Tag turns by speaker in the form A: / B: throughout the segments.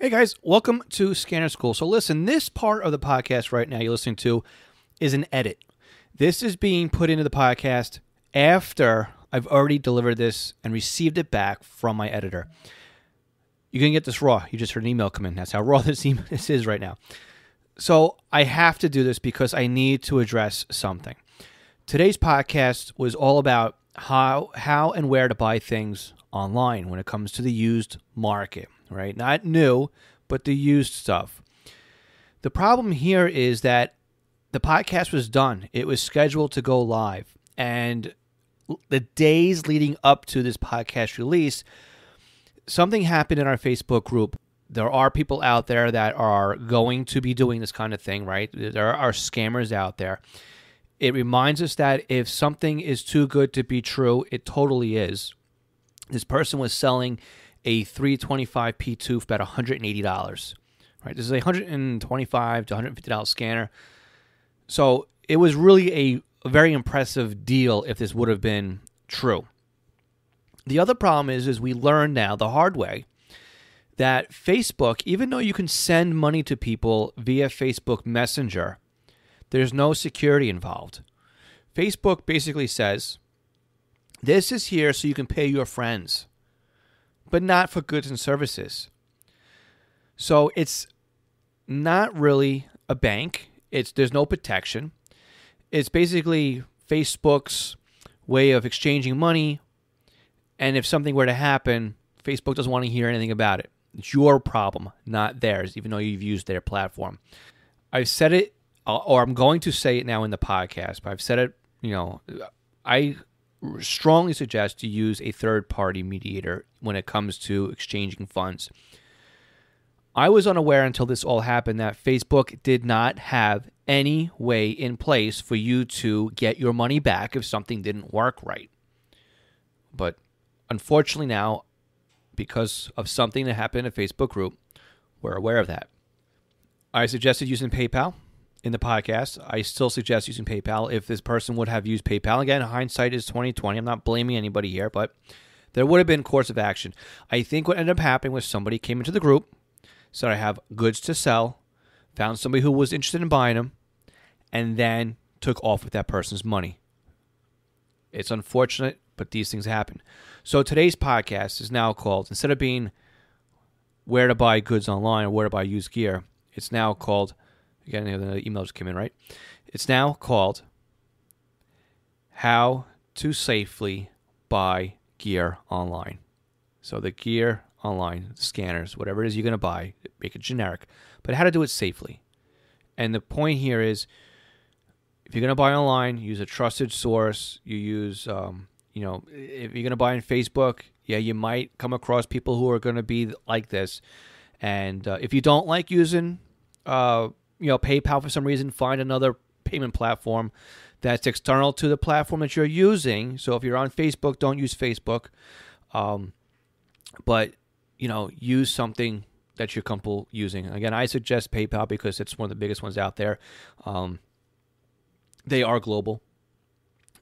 A: Hey guys, welcome to Scanner School. So, listen, this part of the podcast right now you're listening to is an edit. This is being put into the podcast after I've already delivered this and received it back from my editor. You can get this raw. You just heard an email come in. That's how raw this, email, this is right now. So, I have to do this because I need to address something. Today's podcast was all about how, how and where to buy things online when it comes to the used market right? Not new, but the used stuff. The problem here is that the podcast was done. It was scheduled to go live. And the days leading up to this podcast release, something happened in our Facebook group. There are people out there that are going to be doing this kind of thing, right? There are scammers out there. It reminds us that if something is too good to be true, it totally is. This person was selling a 325p2 for about $180. Right, this is a $125 to $150 scanner. So it was really a, a very impressive deal if this would have been true. The other problem is, is we learn now the hard way that Facebook, even though you can send money to people via Facebook Messenger, there's no security involved. Facebook basically says, This is here so you can pay your friends but not for goods and services. So it's not really a bank. It's there's no protection. It's basically Facebook's way of exchanging money. And if something were to happen, Facebook doesn't want to hear anything about it. It's your problem, not theirs, even though you've used their platform. I've said it, uh, or I'm going to say it now in the podcast, but I've said it, you know, I strongly suggest to use a third party mediator when it comes to exchanging funds. I was unaware until this all happened that Facebook did not have any way in place for you to get your money back if something didn't work right. But unfortunately, now, because of something that happened in a Facebook group, we're aware of that. I suggested using PayPal in the podcast. I still suggest using PayPal. If this person would have used PayPal again, hindsight is twenty twenty. I'm not blaming anybody here, but there would have been course of action. I think what ended up happening was somebody came into the group, said I have goods to sell, found somebody who was interested in buying them, and then took off with that person's money. It's unfortunate, but these things happen. So today's podcast is now called instead of being where to buy goods online or where to buy used gear, it's now called got another email just came in, right? It's now called How to Safely Buy Gear Online. So the gear online, scanners, whatever it is you're going to buy, make it generic, but how to do it safely. And the point here is if you're going to buy online, use a trusted source. You use, um, you know, if you're going to buy on Facebook, yeah, you might come across people who are going to be like this. And uh, if you don't like using uh, you know PayPal for some reason, find another payment platform that's external to the platform that you're using. So if you're on Facebook, don't use Facebook, um, but you know use something that you're comfortable using. Again, I suggest PayPal because it's one of the biggest ones out there. Um, they are global,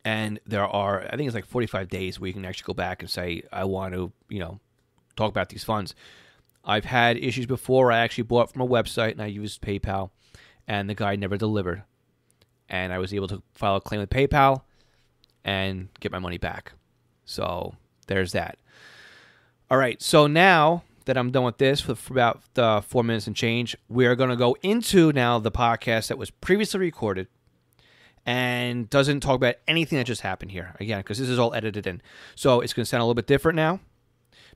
A: and there are I think it's like 45 days where you can actually go back and say I want to you know talk about these funds. I've had issues before. I actually bought from a website and I used PayPal and the guy never delivered. And I was able to file a claim with PayPal and get my money back. So there's that. All right. So now that I'm done with this for about the four minutes and change, we are going to go into now the podcast that was previously recorded and doesn't talk about anything that just happened here again because this is all edited in. So it's going to sound a little bit different now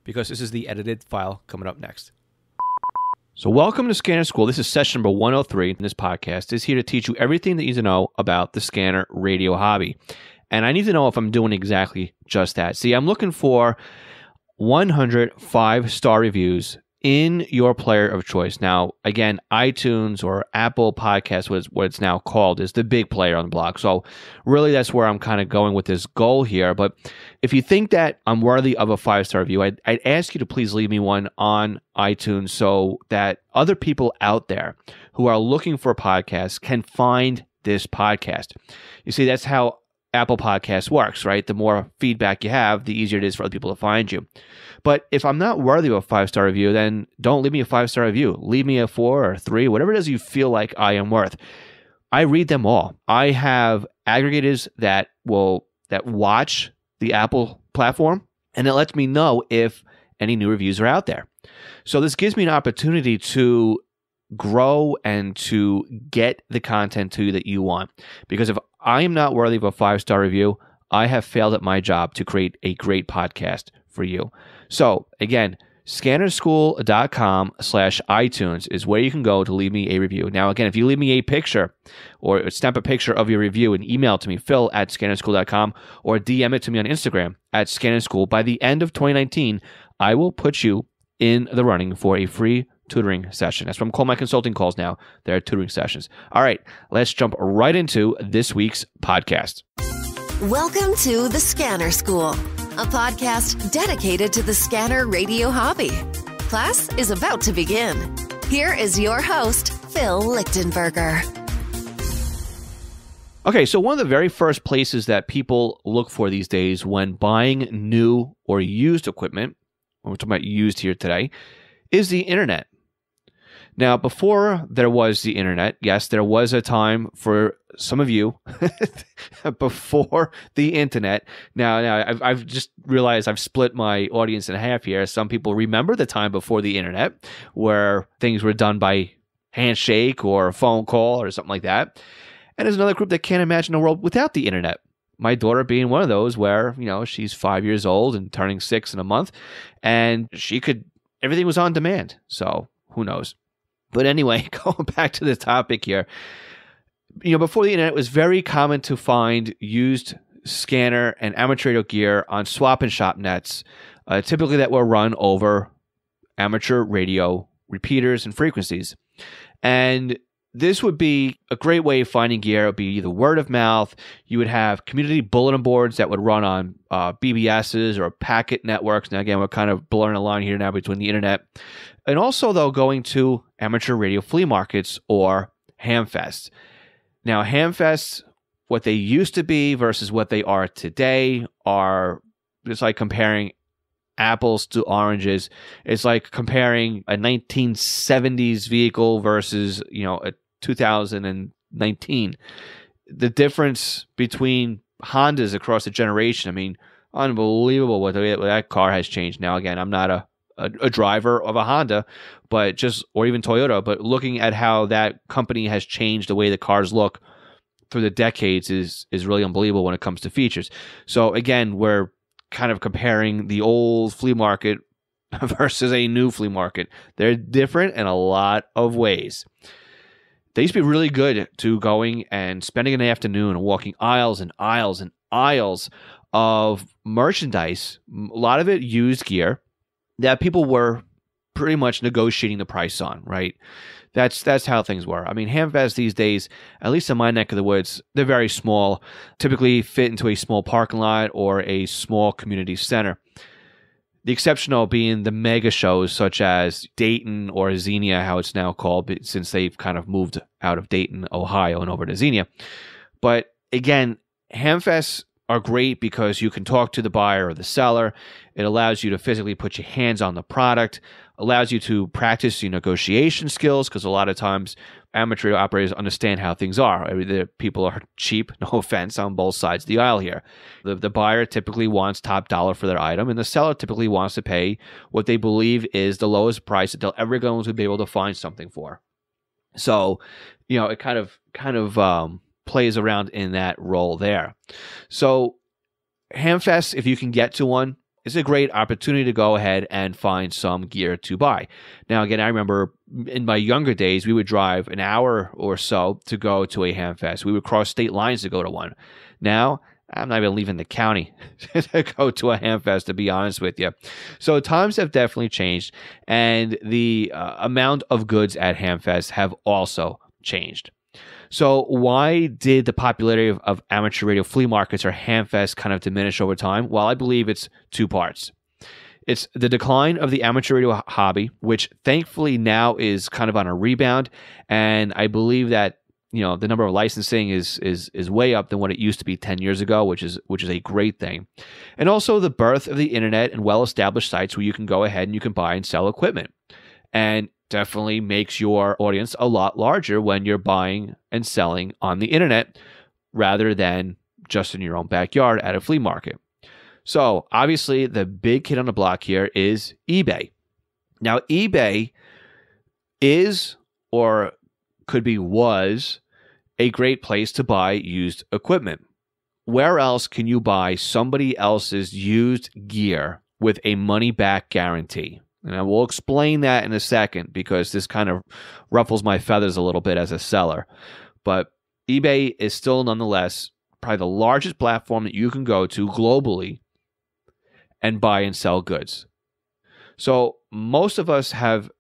A: because this is the edited file coming up next. So, welcome to Scanner School. This is session number 103. This podcast is here to teach you everything that you need to know about the scanner radio hobby. And I need to know if I'm doing exactly just that. See, I'm looking for 105 star reviews in your player of choice. Now, again, iTunes or Apple Podcast was what it's now called is the big player on the block. So really that's where I'm kind of going with this goal here. But if you think that I'm worthy of a five star review, I'd, I'd ask you to please leave me one on iTunes so that other people out there who are looking for podcasts can find this podcast. You see, that's how Apple Podcast works, right? The more feedback you have, the easier it is for other people to find you. But if I'm not worthy of a five star review, then don't leave me a five star review. Leave me a four or three, whatever it is you feel like I am worth. I read them all. I have aggregators that will that watch the Apple platform, and it lets me know if any new reviews are out there. So this gives me an opportunity to grow and to get the content to you that you want. Because if I am not worthy of a five star review. I have failed at my job to create a great podcast for you. So again, scannerschool.com slash iTunes is where you can go to leave me a review. Now, again, if you leave me a picture or snap a picture of your review and email to me, phil at scannerschool.com or DM it to me on Instagram at scannerschool, by the end of 2019, I will put you in the running for a free tutoring session. That's what I'm calling my consulting calls now. They're tutoring sessions. All right, let's jump right into this week's podcast. Welcome to The Scanner School, a podcast dedicated to the scanner radio hobby. Class is about to begin. Here is your host, Phil Lichtenberger. Okay, so one of the very first places that people look for these days when buying new or used equipment, we're talking about used here today, is the internet. Now, before there was the internet, yes, there was a time for some of you before the internet. Now, now I've, I've, just realized I've split my audience in half here. Some people remember the time before the internet where things were done by handshake or a phone call or something like that. And there's another group that can't imagine a world without the internet. My daughter being one of those where, you know, she's five years old and turning six in a month, and she could, everything was on demand. So who knows? But anyway, going back to the topic here, you know, before the internet, it was very common to find used scanner and amateur radio gear on swap and shop nets, uh, typically that were run over amateur radio repeaters and frequencies. And this would be a great way of finding gear. It would be either word of mouth. You would have community bulletin boards that would run on uh, BBSs or packet networks. Now, again, we're kind of blurring a line here now between the internet. And also, though, going to amateur radio flea markets or hamfests. Now, hamfests, what they used to be versus what they are today, are it's like comparing apples to oranges. It's like comparing a 1970s vehicle versus, you know, a 2019. The difference between Hondas across the generation, I mean, unbelievable what that car has changed. Now, again, I'm not a, a, a driver of a Honda, but just or even Toyota, but looking at how that company has changed the way the cars look through the decades is is really unbelievable when it comes to features. So again, we're kind of comparing the old flea market versus a new flea market. They're different in a lot of ways. They used to be really good to going and spending an afternoon and walking aisles and aisles and aisles of merchandise, a lot of it used gear that people were pretty much negotiating the price on, right? That's that's how things were. I mean, hamfests these days, at least in my neck of the woods, they're very small. Typically, fit into a small parking lot or a small community center. The exceptional being the mega shows such as Dayton or Xenia, how it's now called, since they've kind of moved out of Dayton, Ohio, and over to Xenia. But again, hamfests are great because you can talk to the buyer or the seller. It allows you to physically put your hands on the product allows you to practice your negotiation skills because a lot of times amateur operators understand how things are. I mean, the people are cheap, no offense, on both sides of the aisle here. The, the buyer typically wants top dollar for their item, and the seller typically wants to pay what they believe is the lowest price that they'll ever going to be able to find something for. So, you know, it kind of kind of um, plays around in that role there. So, Hamfest, if you can get to one, it's a great opportunity to go ahead and find some gear to buy. Now, again, I remember in my younger days, we would drive an hour or so to go to a hamfest. We would cross state lines to go to one. Now, I'm not even leaving the county to go to a hamfest, to be honest with you. So times have definitely changed, and the uh, amount of goods at hamfest have also changed. So why did the popularity of, of amateur radio flea markets or hamfest kind of diminish over time? Well, I believe it's two parts. It's the decline of the amateur radio hobby, which thankfully now is kind of on a rebound, and I believe that you know the number of licensing is is is way up than what it used to be 10 years ago which is which is a great thing and also the birth of the internet and well established sites where you can go ahead and you can buy and sell equipment and definitely makes your audience a lot larger when you're buying and selling on the internet rather than just in your own backyard at a flea market. So, obviously, the big kid on the block here is eBay. Now, eBay is or could be was a great place to buy used equipment. Where else can you buy somebody else's used gear with a money back guarantee? And I will explain that in a second because this kind of ruffles my feathers a little bit as a seller. But eBay is still, nonetheless, probably the largest platform that you can go to globally and buy and sell goods. So most of us have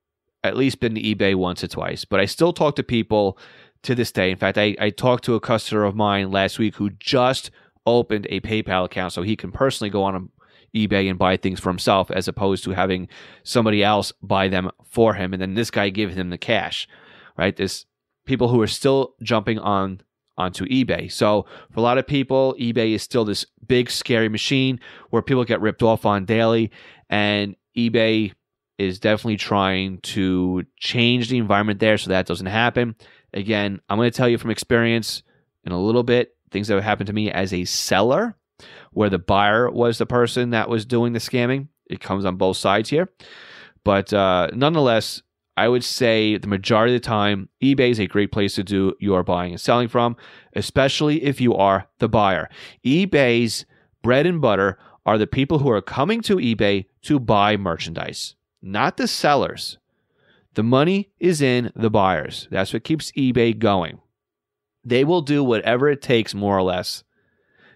A: at least been to eBay once or twice, but I still talk to people to this day. In fact, I, I talked to a customer of mine last week who just opened a PayPal account so he can personally go on eBay and buy things for himself as opposed to having somebody else buy them for him and then this guy gives him the cash, right? There's people who are still jumping on onto eBay. So for a lot of people, eBay is still this big scary machine where people get ripped off on daily and eBay is definitely trying to change the environment there so that doesn't happen. Again, I'm going to tell you from experience in a little bit things that have happened to me as a seller where the buyer was the person that was doing the scamming. It comes on both sides here. But uh, nonetheless, I would say the majority of the time, eBay is a great place to do your buying and selling from, especially if you are the buyer. eBay's bread and butter are the people who are coming to eBay to buy merchandise, not the sellers. The money is in the buyers. That's what keeps eBay going. They will do whatever it takes, more or less,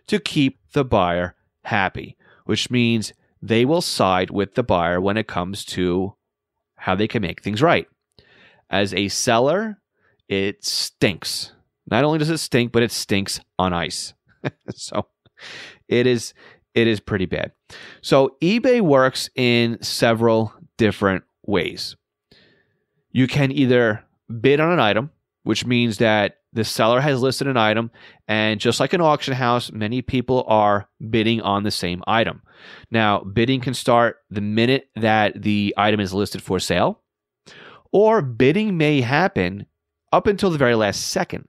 A: to keep the buyer happy, which means they will side with the buyer when it comes to how they can make things right. As a seller, it stinks. Not only does it stink, but it stinks on ice. so it is it is pretty bad. So eBay works in several different ways. You can either bid on an item, which means that the seller has listed an item, and just like an auction house, many people are bidding on the same item. Now, bidding can start the minute that the item is listed for sale, or bidding may happen up until the very last second.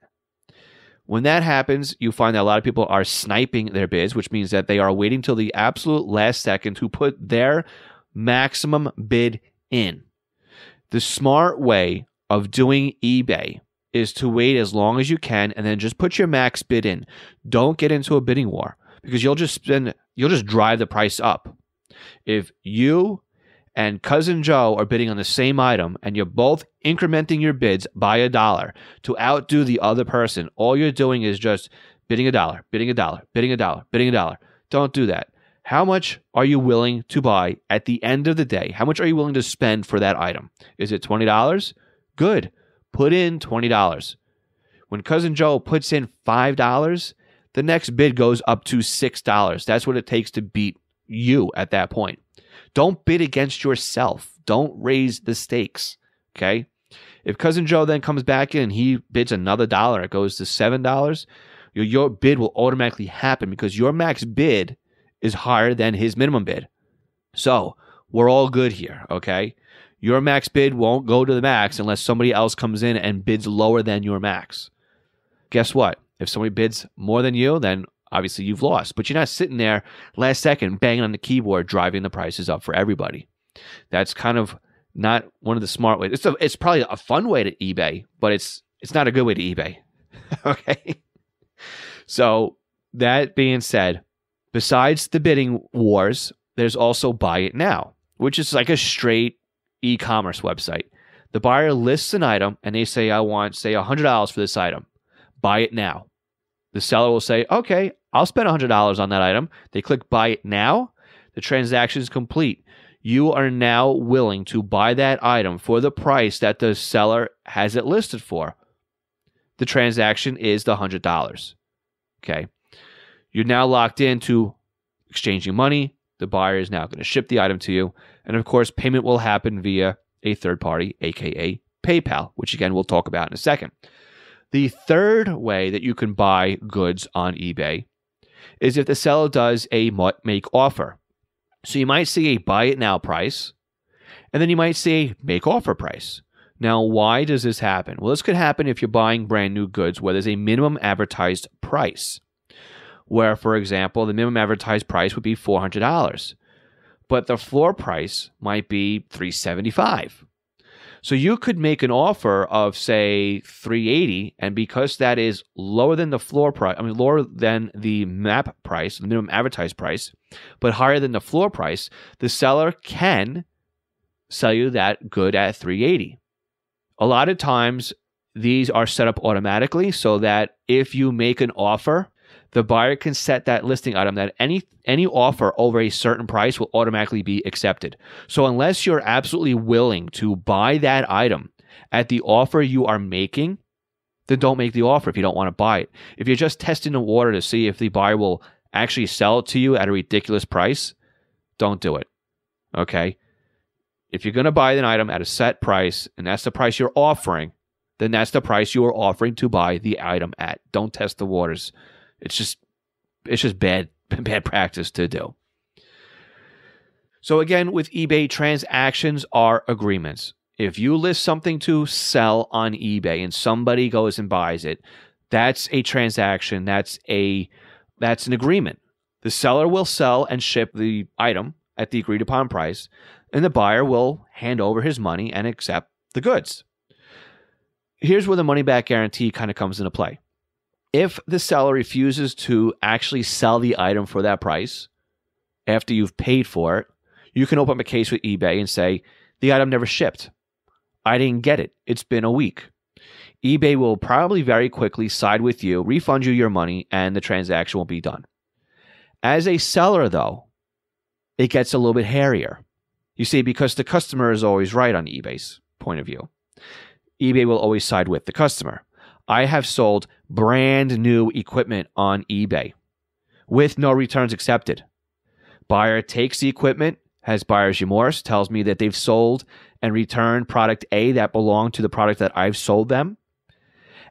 A: When that happens, you find that a lot of people are sniping their bids, which means that they are waiting till the absolute last second to put their maximum bid in. The smart way of doing eBay is to wait as long as you can and then just put your max bid in. Don't get into a bidding war because you'll just spend you'll just drive the price up. If you and cousin Joe are bidding on the same item and you're both incrementing your bids by a dollar to outdo the other person, all you're doing is just bidding a dollar, bidding a dollar, bidding a dollar, bidding a dollar. Don't do that. How much are you willing to buy at the end of the day? How much are you willing to spend for that item? Is it $20? Good put in $20. When Cousin Joe puts in $5, the next bid goes up to $6. That's what it takes to beat you at that point. Don't bid against yourself. Don't raise the stakes. Okay. If Cousin Joe then comes back in and he bids another dollar, it goes to $7, your, your bid will automatically happen because your max bid is higher than his minimum bid. So we're all good here. Okay. Your max bid won't go to the max unless somebody else comes in and bids lower than your max. Guess what? If somebody bids more than you, then obviously you've lost, but you're not sitting there last second banging on the keyboard driving the prices up for everybody. That's kind of not one of the smart ways. It's a, it's probably a fun way to eBay, but it's it's not a good way to eBay. okay. So that being said, besides the bidding wars, there's also buy it now, which is like a straight e commerce website. The buyer lists an item and they say, I want, say, $100 for this item. Buy it now. The seller will say, Okay, I'll spend $100 on that item. They click buy it now. The transaction is complete. You are now willing to buy that item for the price that the seller has it listed for. The transaction is the $100. Okay. You're now locked into exchanging money. The buyer is now going to ship the item to you. And of course, payment will happen via a third party, aka PayPal, which again we'll talk about in a second. The third way that you can buy goods on eBay is if the seller does a make offer. So you might see a buy it now price, and then you might see a make offer price. Now, why does this happen? Well, this could happen if you're buying brand new goods where there's a minimum advertised price, where, for example, the minimum advertised price would be $400 but the floor price might be 375 so you could make an offer of say 380 and because that is lower than the floor price i mean lower than the map price the minimum advertised price but higher than the floor price the seller can sell you that good at 380 a lot of times these are set up automatically so that if you make an offer the buyer can set that listing item that any any offer over a certain price will automatically be accepted. So unless you're absolutely willing to buy that item at the offer you are making, then don't make the offer if you don't want to buy it. If you're just testing the water to see if the buyer will actually sell it to you at a ridiculous price, don't do it. Okay? If you're going to buy an item at a set price and that's the price you're offering, then that's the price you are offering to buy the item at. Don't test the waters. It's just it's just bad bad practice to do. So again, with eBay, transactions are agreements. If you list something to sell on eBay and somebody goes and buys it, that's a transaction. That's a that's an agreement. The seller will sell and ship the item at the agreed upon price, and the buyer will hand over his money and accept the goods. Here's where the money back guarantee kind of comes into play if the seller refuses to actually sell the item for that price after you've paid for it, you can open up a case with eBay and say, the item never shipped. I didn't get it. It's been a week. eBay will probably very quickly side with you, refund you your money, and the transaction will be done. As a seller, though, it gets a little bit hairier. You see, because the customer is always right on eBay's point of view, eBay will always side with the customer. I have sold brand new equipment on eBay with no returns accepted. Buyer takes the equipment, has buyer's remorse, tells me that they've sold and returned product A that belonged to the product that I've sold them,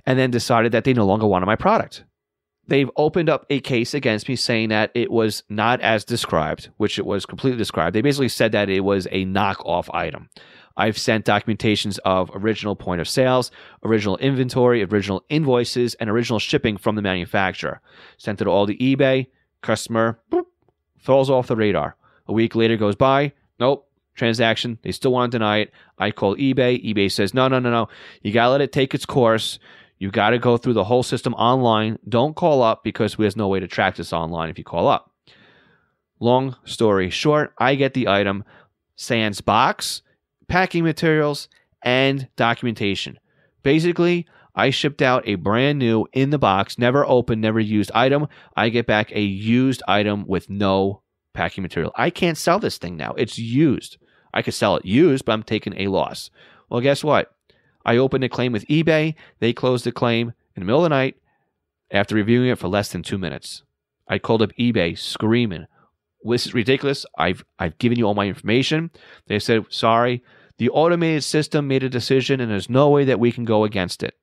A: and then decided that they no longer wanted my product. They've opened up a case against me saying that it was not as described, which it was completely described. They basically said that it was a knockoff item. I've sent documentations of original point of sales, original inventory, original invoices, and original shipping from the manufacturer. Sent it all to eBay. Customer boop, falls off the radar. A week later goes by. Nope. Transaction. They still want to deny it. I call eBay. eBay says, no, no, no, no. You got to let it take its course. You got to go through the whole system online. Don't call up because we has no way to track this online if you call up. Long story short, I get the item. Sans box packing materials, and documentation. Basically, I shipped out a brand new, in the box, never opened, never used item. I get back a used item with no packing material. I can't sell this thing now. It's used. I could sell it used, but I'm taking a loss. Well, guess what? I opened a claim with eBay. They closed the claim in the middle of the night after reviewing it for less than two minutes. I called up eBay screaming, this is ridiculous. I've I've given you all my information. They said, sorry, the automated system made a decision and there's no way that we can go against it.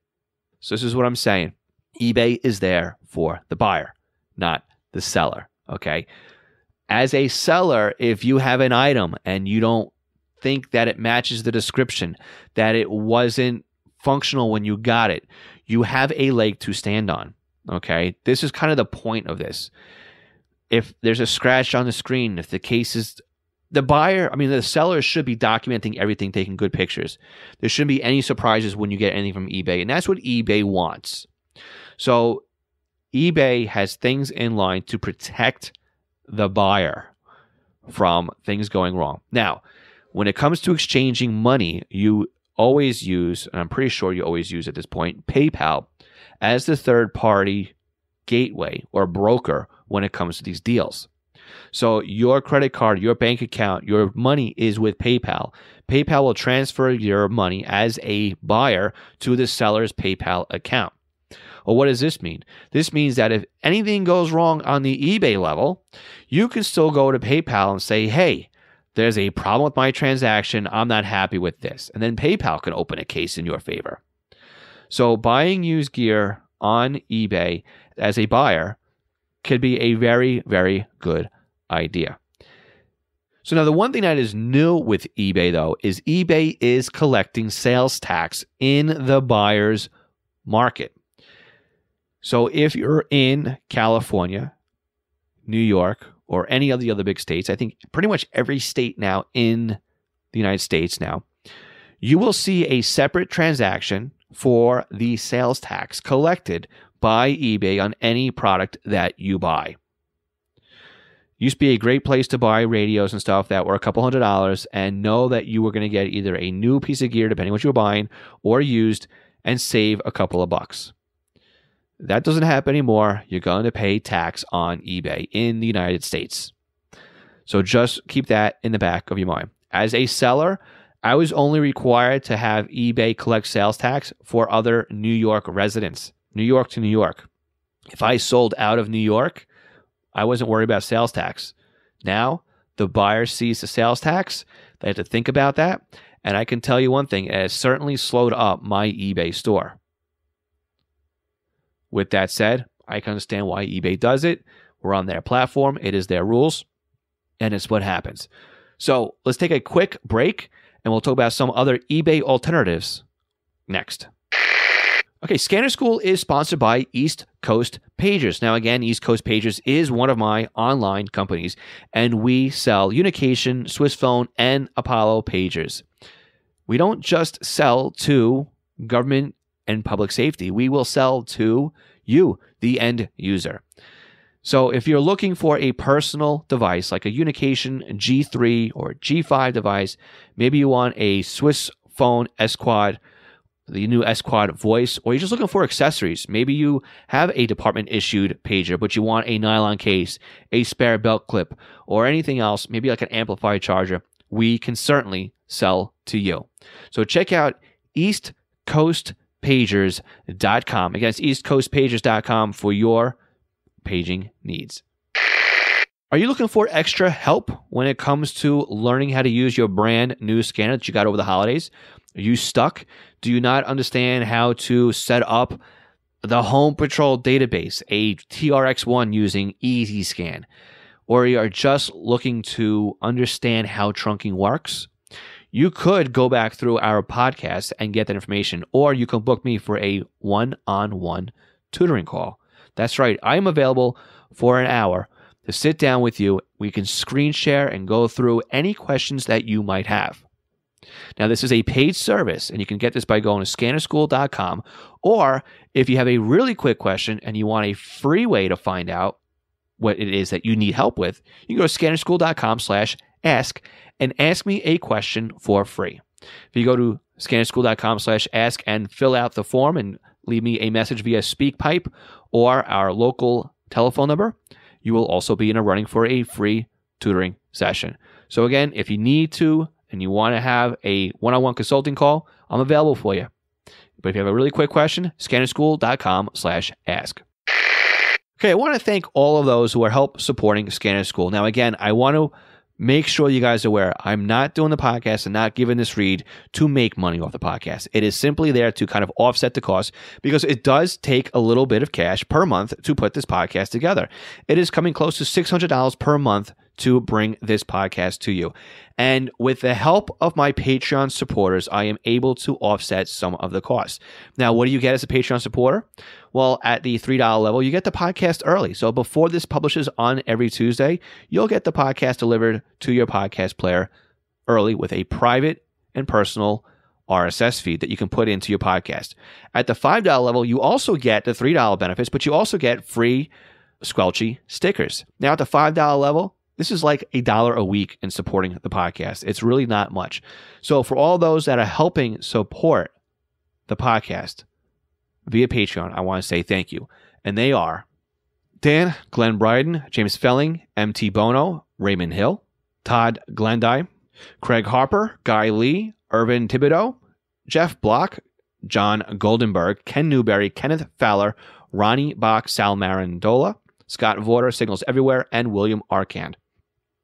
A: So this is what I'm saying. eBay is there for the buyer, not the seller. Okay. As a seller, if you have an item and you don't think that it matches the description, that it wasn't functional when you got it, you have a leg to stand on. Okay. This is kind of the point of this if there's a scratch on the screen, if the case is the buyer, I mean, the seller should be documenting everything, taking good pictures. There shouldn't be any surprises when you get anything from eBay. And that's what eBay wants. So eBay has things in line to protect the buyer from things going wrong. Now, when it comes to exchanging money, you always use, and I'm pretty sure you always use at this point, PayPal as the third party gateway or broker when it comes to these deals. So your credit card, your bank account, your money is with PayPal. PayPal will transfer your money as a buyer to the seller's PayPal account. Well, what does this mean? This means that if anything goes wrong on the eBay level, you can still go to PayPal and say, hey, there's a problem with my transaction. I'm not happy with this. And then PayPal can open a case in your favor. So buying used gear on eBay as a buyer could be a very, very good idea. So now the one thing that is new with eBay though is eBay is collecting sales tax in the buyer's market. So if you're in California, New York, or any of the other big states, I think pretty much every state now in the United States now, you will see a separate transaction for the sales tax collected by eBay on any product that you buy. Used to be a great place to buy radios and stuff that were a couple hundred dollars and know that you were going to get either a new piece of gear, depending what you were buying, or used and save a couple of bucks. That doesn't happen anymore. You're going to pay tax on eBay in the United States. So just keep that in the back of your mind. As a seller, I was only required to have eBay collect sales tax for other New York residents. New York to New York. If I sold out of New York, I wasn't worried about sales tax. Now the buyer sees the sales tax, they have to think about that. And I can tell you one thing, it has certainly slowed up my eBay store. With that said, I can understand why eBay does it. We're on their platform, it is their rules, and it's what happens. So let's take a quick break and we'll talk about some other eBay alternatives next. Okay, Scanner School is sponsored by East Coast Pages. Now, again, East Coast Pages is one of my online companies, and we sell Unication, Swiss Phone, and Apollo Pagers. We don't just sell to government and public safety, we will sell to you, the end user. So, if you're looking for a personal device like a Unication G3 or G5 device, maybe you want a Swiss Phone S Quad the new Esquad voice, or you're just looking for accessories. Maybe you have a department issued pager, but you want a nylon case, a spare belt clip, or anything else, maybe like an amplifier charger. We can certainly sell to you. So check out East Coast pagers.com. Again, eastcoastpagers.com for your paging needs. Are you looking for extra help when it comes to learning how to use your brand new scanner that you got over the holidays? Are you stuck? Do you not understand how to set up the Home Patrol database, a TRX1 using Scan, Or you are just looking to understand how trunking works? You could go back through our podcast and get that information, or you can book me for a one on one tutoring call. That's right, I'm available for an hour to sit down with you. We can screen share and go through any questions that you might have. Now, this is a paid service, and you can get this by going to scannerschool.com. Or if you have a really quick question and you want a free way to find out what it is that you need help with, you can go to scannerschool.com slash ask and ask me a question for free. If you go to scannerschool.com slash ask and fill out the form and leave me a message via SpeakPipe or our local telephone number, you will also be in a running for a free tutoring session. So again, if you need to and you want to have a one on one consulting call, I'm available for you. But if you have a really quick question, scannerschool.com slash ask. Okay, I want to thank all of those who are help supporting Scanner School. Now, again, I want to make sure you guys are aware I'm not doing the podcast and not giving this read to make money off the podcast. It is simply there to kind of offset the cost because it does take a little bit of cash per month to put this podcast together. It is coming close to $600 per month to bring this podcast to you. And with the help of my Patreon supporters, I am able to offset some of the costs. Now, what do you get as a Patreon supporter? Well, at the $3 level, you get the podcast early. So before this publishes on every Tuesday, you'll get the podcast delivered to your podcast player early with a private and personal RSS feed that you can put into your podcast. At the $5 level, you also get the $3 benefits, but you also get free squelchy stickers. Now, at the $5 level, this is like a dollar a week in supporting the podcast. It's really not much. So, for all those that are helping support the podcast via Patreon, I want to say thank you. And they are Dan, Glenn Bryden, James Felling, MT Bono, Raymond Hill, Todd Glendie, Craig Harper, Guy Lee, Irvin Thibodeau, Jeff Block, John Goldenberg, Ken Newberry, Kenneth Fowler, Ronnie Bach, Sal Marandola, Scott Vorder, Signals Everywhere, and William Arcand.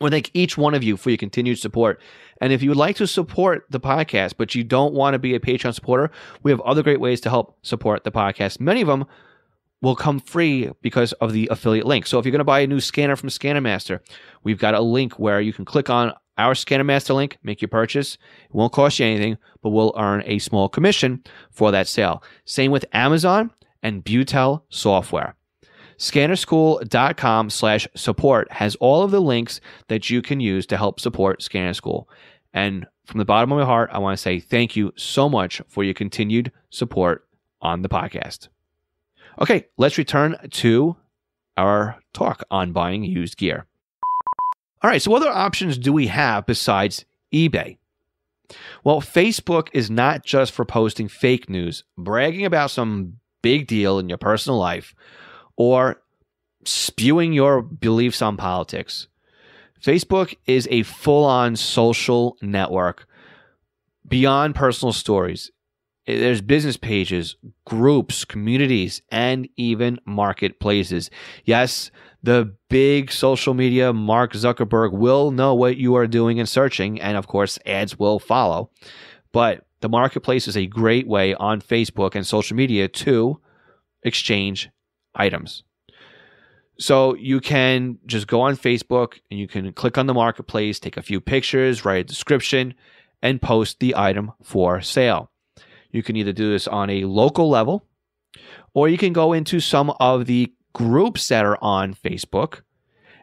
A: We thank each one of you for your continued support. And if you would like to support the podcast, but you don't want to be a Patreon supporter, we have other great ways to help support the podcast. Many of them will come free because of the affiliate link. So if you're going to buy a new scanner from Scanner Master, we've got a link where you can click on our Scanner Master link, make your purchase. It won't cost you anything, but we'll earn a small commission for that sale. Same with Amazon and Butel Software. Scannerschool.com slash support has all of the links that you can use to help support Scanner School. And from the bottom of my heart, I want to say thank you so much for your continued support on the podcast. Okay, let's return to our talk on buying used gear. All right, so what other options do we have besides eBay? Well, Facebook is not just for posting fake news, bragging about some big deal in your personal life, or spewing your beliefs on politics. Facebook is a full on social network beyond personal stories. There's business pages, groups, communities, and even marketplaces. Yes, the big social media, Mark Zuckerberg, will know what you are doing and searching, and of course, ads will follow. But the marketplace is a great way on Facebook and social media to exchange items. So you can just go on Facebook and you can click on the marketplace, take a few pictures, write a description, and post the item for sale. You can either do this on a local level or you can go into some of the groups that are on Facebook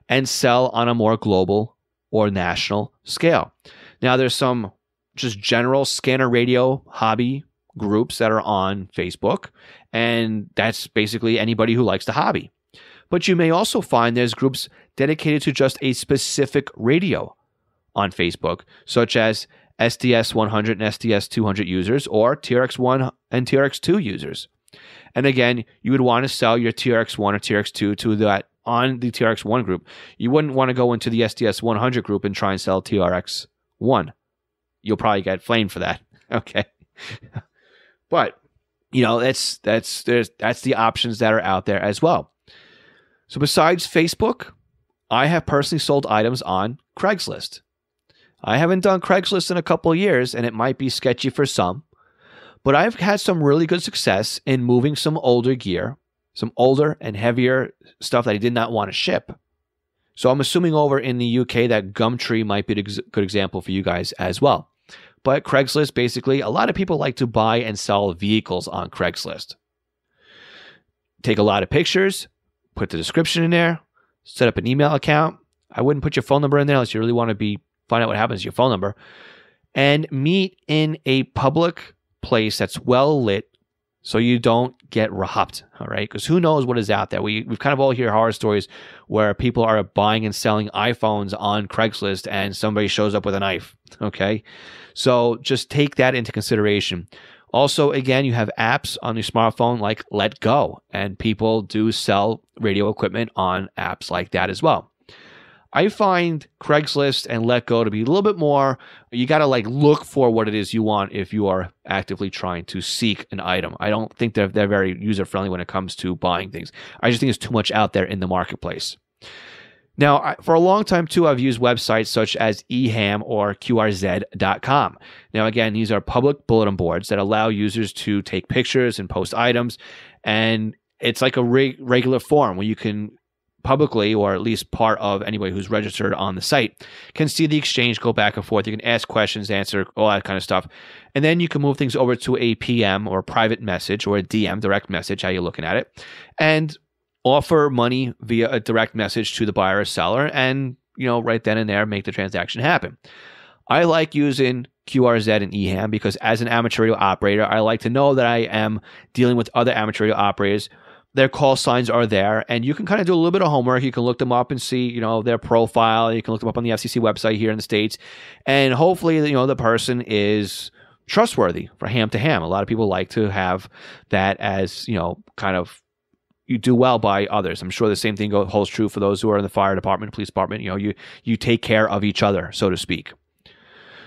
A: and sell on a more global or national scale. Now, there's some just general scanner radio hobby groups that are on Facebook, and that's basically anybody who likes the hobby. But you may also find there's groups dedicated to just a specific radio on Facebook, such as SDS 100 and SDS 200 users or TRX 1 and TRX 2 users. And again, you would want to sell your TRX 1 or TRX 2 to that on the TRX 1 group. You wouldn't want to go into the SDS 100 group and try and sell TRX 1. You'll probably get flamed for that. Okay. but you know that's that's there's that's the options that are out there as well so besides facebook i have personally sold items on craigslist i haven't done craigslist in a couple years and it might be sketchy for some but i've had some really good success in moving some older gear some older and heavier stuff that i did not want to ship so i'm assuming over in the uk that gumtree might be a good example for you guys as well but Craigslist basically, a lot of people like to buy and sell vehicles on Craigslist. Take a lot of pictures, put the description in there, set up an email account. I wouldn't put your phone number in there unless you really want to be find out what happens to your phone number and meet in a public place that's well lit so you don't get robbed, all right? Because who knows what is out there? We, we've kind of all hear horror stories where people are buying and selling iPhones on Craigslist and somebody shows up with a knife, okay? So just take that into consideration. Also, again, you have apps on your smartphone like Let Go, and people do sell radio equipment on apps like that as well. I find Craigslist and Let Go to be a little bit more, you got to like look for what it is you want if you are actively trying to seek an item. I don't think they're, they're very user friendly when it comes to buying things. I just think there's too much out there in the marketplace. Now, I, for a long time too, I've used websites such as eham or qrz.com. Now, again, these are public bulletin boards that allow users to take pictures and post items. And it's like a re- regular form where you can publicly, or at least part of anybody who's registered on the site, can see the exchange go back and forth. You can ask questions, answer, all that kind of stuff. And then you can move things over to a PM or a private message or a DM, direct message, how you're looking at it, and offer money via a direct message to the buyer or seller and, you know, right then and there make the transaction happen. I like using QRZ and EHAM because as an amateur operator, I like to know that I am dealing with other amateur operators their call signs are there and you can kind of do a little bit of homework you can look them up and see you know their profile you can look them up on the fcc website here in the states and hopefully you know the person is trustworthy for ham to ham a lot of people like to have that as you know kind of you do well by others. I'm sure the same thing goes, holds true for those who are in the fire department, police department. You know, you you take care of each other, so to speak.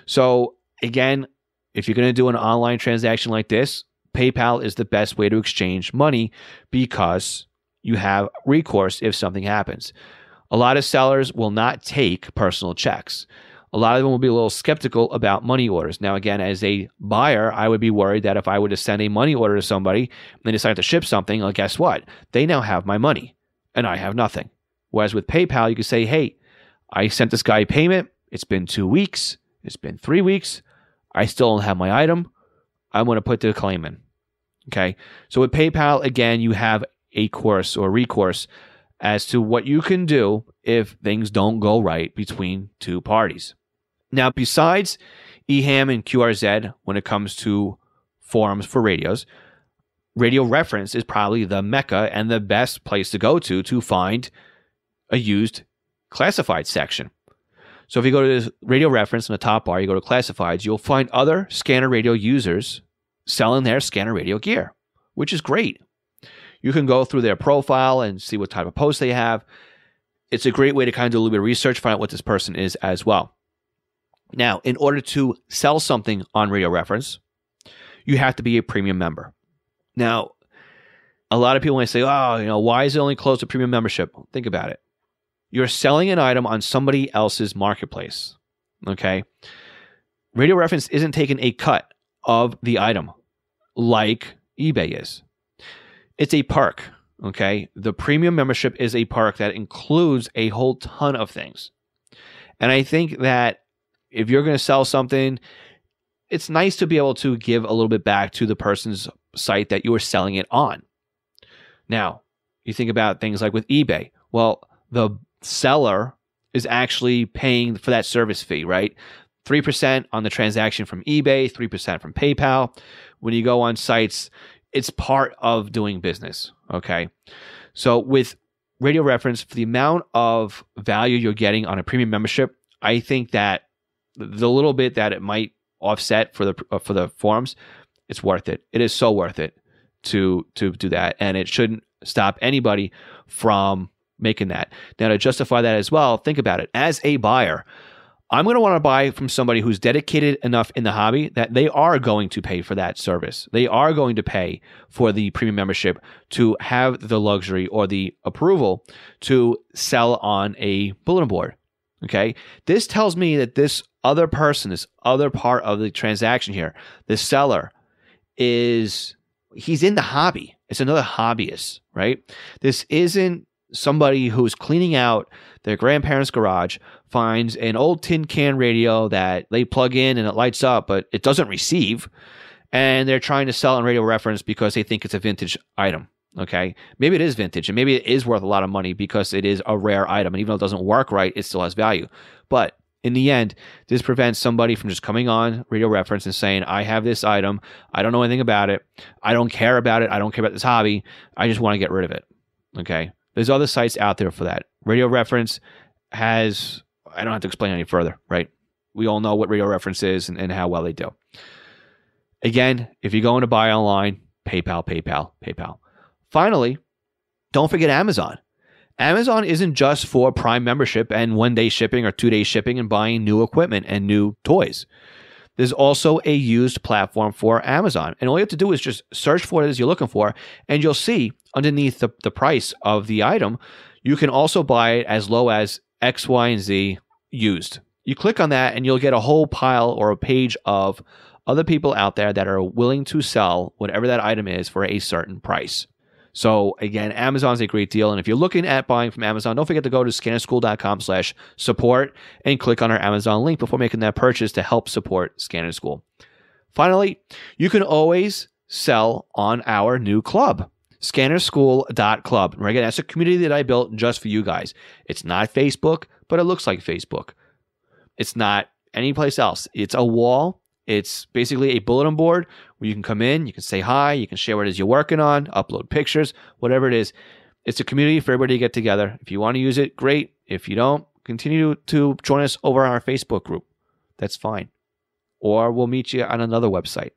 A: So again, if you're going to do an online transaction like this, PayPal is the best way to exchange money because you have recourse if something happens. A lot of sellers will not take personal checks. A lot of them will be a little skeptical about money orders. Now, again, as a buyer, I would be worried that if I were to send a money order to somebody and they decide to ship something, well, guess what? They now have my money and I have nothing. Whereas with PayPal, you can say, hey, I sent this guy a payment. It's been two weeks. It's been three weeks. I still don't have my item. I'm going to put the claim in. Okay. So with PayPal, again, you have a course or recourse as to what you can do if things don't go right between two parties. Now, besides EHAM and QRZ, when it comes to forums for radios, Radio Reference is probably the mecca and the best place to go to to find a used classified section. So if you go to radio reference in the top bar, you go to classifieds, you'll find other scanner radio users selling their scanner radio gear, which is great. You can go through their profile and see what type of posts they have. It's a great way to kind of do a little bit of research, find out what this person is as well. Now, in order to sell something on Radio Reference, you have to be a premium member. Now, a lot of people might say, oh, you know, why is it only closed to premium membership? Think about it. You're selling an item on somebody else's marketplace. Okay. Radio Reference isn't taking a cut of the item like eBay is. It's a perk. Okay. The premium membership is a perk that includes a whole ton of things. And I think that if you're going to sell something, it's nice to be able to give a little bit back to the person's site that you are selling it on. Now, you think about things like with eBay. Well, the seller is actually paying for that service fee, right? 3% on the transaction from eBay, 3% from PayPal. When you go on sites, it's part of doing business, okay? So with Radio Reference, for the amount of value you're getting on a premium membership, I think that the little bit that it might offset for the uh, for the forums, it's worth it. It is so worth it to to do that and it shouldn't stop anybody from making that. Now, to justify that as well, think about it. As a buyer, I'm going to want to buy from somebody who's dedicated enough in the hobby that they are going to pay for that service. They are going to pay for the premium membership to have the luxury or the approval to sell on a bulletin board. Okay. This tells me that this other person, this other part of the transaction here, the seller is he's in the hobby. It's another hobbyist, right? This isn't somebody who's cleaning out their grandparents' garage finds an old tin can radio that they plug in and it lights up, but it doesn't receive. And they're trying to sell on radio reference because they think it's a vintage item. Okay. Maybe it is vintage and maybe it is worth a lot of money because it is a rare item. And even though it doesn't work right, it still has value. But in the end, this prevents somebody from just coming on radio reference and saying, I have this item. I don't know anything about it. I don't care about it. I don't care about this hobby. I just want to get rid of it. Okay. There's other sites out there for that. Radio Reference has, I don't have to explain any further, right? We all know what Radio Reference is and, and how well they do. Again, if you're going to buy online, PayPal, PayPal, PayPal. Finally, don't forget Amazon. Amazon isn't just for Prime membership and one day shipping or two day shipping and buying new equipment and new toys. There's also a used platform for Amazon. And all you have to do is just search for what it is you're looking for, and you'll see underneath the, the price of the item, you can also buy it as low as X, Y, and Z used. You click on that, and you'll get a whole pile or a page of other people out there that are willing to sell whatever that item is for a certain price. So again, Amazon's a great deal. And if you're looking at buying from Amazon, don't forget to go to scannerschool.com slash support and click on our Amazon link before making that purchase to help support Scanner School. Finally, you can always sell on our new club scannerschool.club. again, that's a community that I built just for you guys. It's not Facebook, but it looks like Facebook. It's not any place else. It's a wall it's basically a bulletin board where you can come in, you can say hi, you can share what it is you're working on, upload pictures, whatever it is. It's a community for everybody to get together. If you want to use it, great. If you don't, continue to join us over on our Facebook group. That's fine. Or we'll meet you on another website.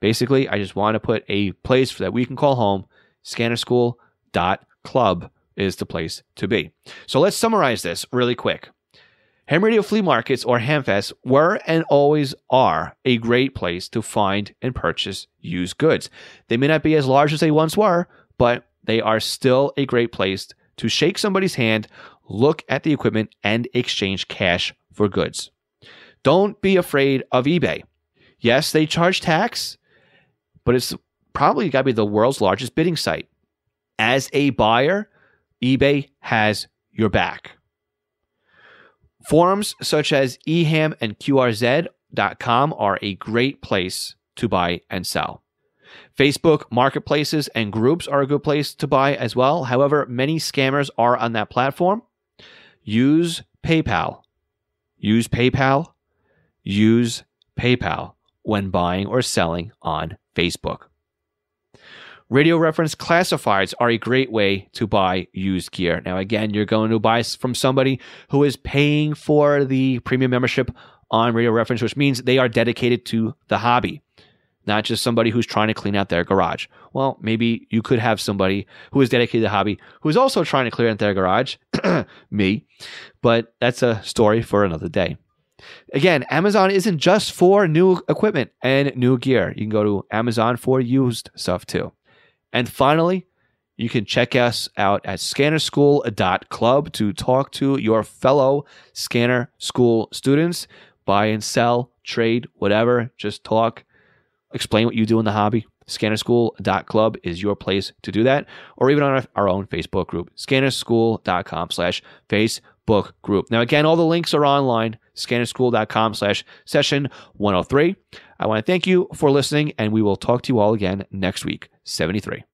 A: Basically, I just want to put a place that we can call home. Scannerschool.club is the place to be. So let's summarize this really quick. Ham radio flea markets or hamfests were and always are a great place to find and purchase used goods. They may not be as large as they once were, but they are still a great place to shake somebody's hand, look at the equipment, and exchange cash for goods. Don't be afraid of eBay. Yes, they charge tax, but it's probably got to be the world's largest bidding site. As a buyer, eBay has your back. Forums such as eham and qrz.com are a great place to buy and sell. Facebook marketplaces and groups are a good place to buy as well. However, many scammers are on that platform. Use PayPal. Use PayPal. Use PayPal when buying or selling on Facebook. Radio reference classifieds are a great way to buy used gear. Now, again, you're going to buy from somebody who is paying for the premium membership on Radio reference, which means they are dedicated to the hobby, not just somebody who's trying to clean out their garage. Well, maybe you could have somebody who is dedicated to the hobby who is also trying to clear out their garage, me, but that's a story for another day. Again, Amazon isn't just for new equipment and new gear. You can go to Amazon for used stuff too. And finally, you can check us out at scannerschool.club to talk to your fellow Scanner School students. Buy and sell, trade, whatever. Just talk, explain what you do in the hobby. Scannerschool.club is your place to do that, or even on our, own Facebook group, scannerschool.com slash Facebook group. Now, again, all the links are online, scannerschool.com slash session 103. I want to thank you for listening, and we will talk to you all again next week. 73.